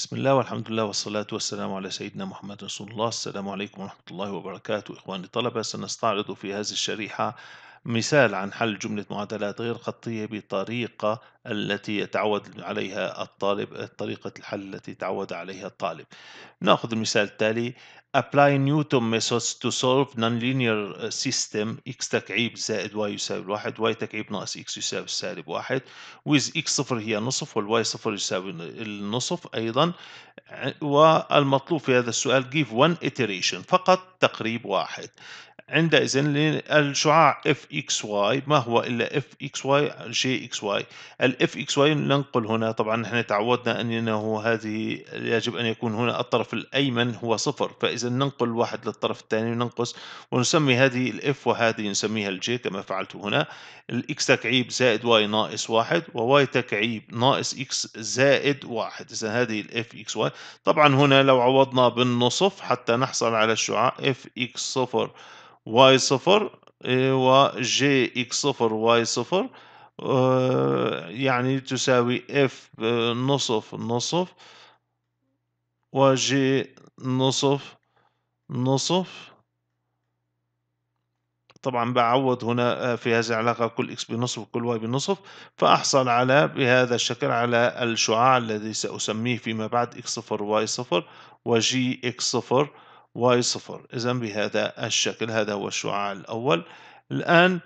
بسم الله والحمد لله والصلاة والسلام على سيدنا محمد رسول الله السلام عليكم ورحمة الله وبركاته إخواني الطلبة سنستعرض في هذه الشريحة مثال عن حل جملة معادلات غير خطية بطريقة التي يتعود عليها الطالب طريقة الحل التي تعود عليها الطالب نأخذ المثال التالي apply Newton methods to solve nonlinear uh, system x تكعيب زائد y يساوي واحد y تكعيب ناقص x يساوي سالب واحد with x صفر هي نصف والy صفر يساوي النصف أيضا والمطلوب في هذا السؤال give one iteration فقط تقريب واحد عندئذ الشعاع اف اكس واي ما هو الا اف اكس واي جي اكس واي الاف اكس واي ننقل هنا طبعا نحن تعودنا انه هذه يجب ان يكون هنا الطرف الايمن هو صفر فاذا ننقل واحد للطرف الثاني وننقص ونسمي هذه الاف وهذه نسميها الجي كما فعلت هنا الاكس تكعيب زائد واي ناقص واحد وواي تكعيب ناقص اكس زائد واحد اذا هذه الاف اكس واي طبعا هنا لو عوضنا بالنصف حتى نحصل على الشعاع اف اكس صفر واي صفر إيه، وجي اكس صفر واي صفر آه، يعني تساوي اف آه، نصف نصف وجي نصف نصف طبعا بعوض هنا آه، في هذه العلاقة كل x بنصف وكل y بنصف فأحصل على بهذا الشكل على الشعاع الذي سأسميه فيما بعد x صفر y صفر وجي x صفر واي صفر إذا بهذا الشكل هذا هو الشعاع الأول الآن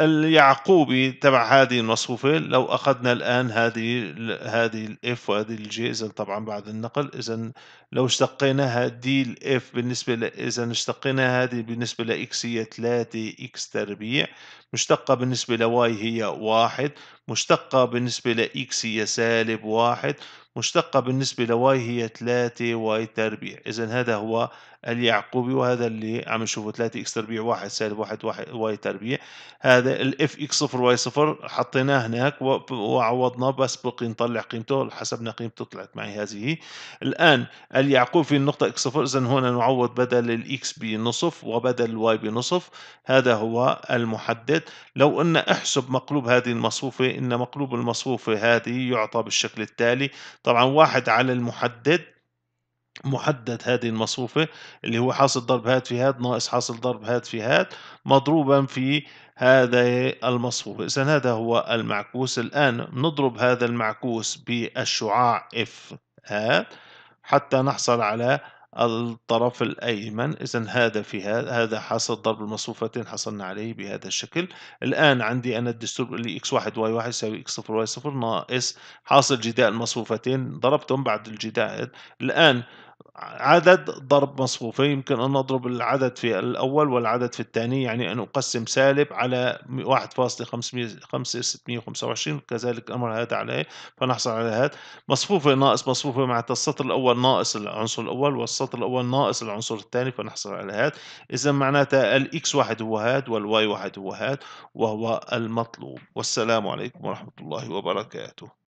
اليعقوبي تبع هذه المصفوفة لو أخذنا الآن هذه هذه الإف وهذه الجي إذا طبعا بعد النقل إذا لو اشتقينا دي الإف بالنسبة ل إذا اشتقينا هذه بالنسبة لإكس هي 3 إكس تربيع مشتقة بالنسبة لواي هي واحد مشتقة بالنسبة لإكس هي سالب واحد مشتقة بالنسبة لواي هي 3 واي تربيع إذا هذا هو اليعقوبي وهذا اللي عم نشوفه 3 إكس تربيع واحد سالب واحد واحد واي تربيع هذا الإف إكس صفر واي صفر حطيناه هناك وعوضناه بس بقي نطلع قيمته حسبنا قيمته طلعت معي هذه الآن اليعقوب في النقطة إكس صفر إذا هنا نعوض بدل الإكس بنصف وبدل الواي بنصف هذا هو المحدد لو قلنا احسب مقلوب هذه المصفوفة إن مقلوب المصفوفة هذه يعطى بالشكل التالي طبعا واحد على المحدد محدد هذه المصفوفة اللي هو حاصل ضرب هاد في هاد ناقص حاصل ضرب هاد في هاد مضروبا في هذا المصفوفة إذا هذا هو المعكوس الآن نضرب هذا المعكوس بالشعاع اف هاد حتى نحصل على الطرف الأيمن إذا هذا في هذا هذا حصل ضرب المصفوفتين حصلنا عليه بهذا الشكل الآن عندي أنا الدستور اللي إكس واحد واي واحد يساوي إكس صفر واي صفر ناقص حاصل جداء المصفوفتين ضربتهم بعد الجداء الآن عدد ضرب مصفوف يمكن أن نضرب العدد في الأول والعدد في الثاني يعني أن أقسم سالب على 1.5625 كذلك الأمر هذا عليه فنحصل على هذا مصفوفة ناقص مصفوفة معناتها السطر الأول ناقص العنصر الأول والسطر الأول ناقص العنصر الثاني فنحصل على هذا إذا معناتها الإكس واحد هو والـ والواي واحد هو هذا وهو المطلوب والسلام عليكم ورحمة الله وبركاته